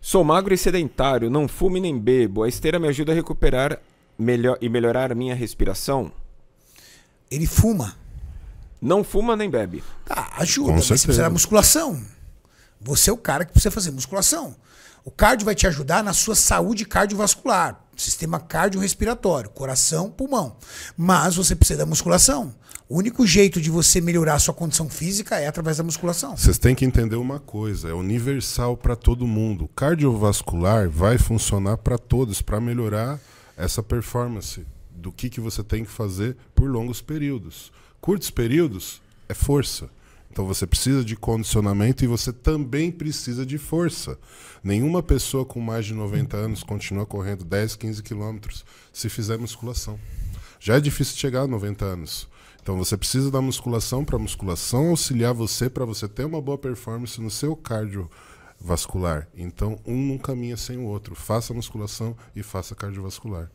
Sou magro e sedentário, não fumo nem bebo. A esteira me ajuda a recuperar melhor, e melhorar minha respiração? Ele fuma. Não fuma nem bebe. Tá, ajuda. Com mas você precisa da musculação. Você é o cara que precisa fazer musculação. O cardio vai te ajudar na sua saúde cardiovascular, sistema cardiorrespiratório, coração, pulmão. Mas você precisa da musculação. O único jeito de você melhorar a sua condição física é através da musculação. Vocês têm que entender uma coisa, é universal para todo mundo. Cardiovascular vai funcionar para todos para melhorar essa performance do que que você tem que fazer por longos períodos. Curtos períodos é força. Então você precisa de condicionamento e você também precisa de força. Nenhuma pessoa com mais de 90 anos continua correndo 10, 15 quilômetros se fizer musculação. Já é difícil chegar a 90 anos. Então você precisa da musculação para a musculação auxiliar você para você ter uma boa performance no seu cardiovascular. Então um não caminha sem o outro. Faça musculação e faça cardiovascular.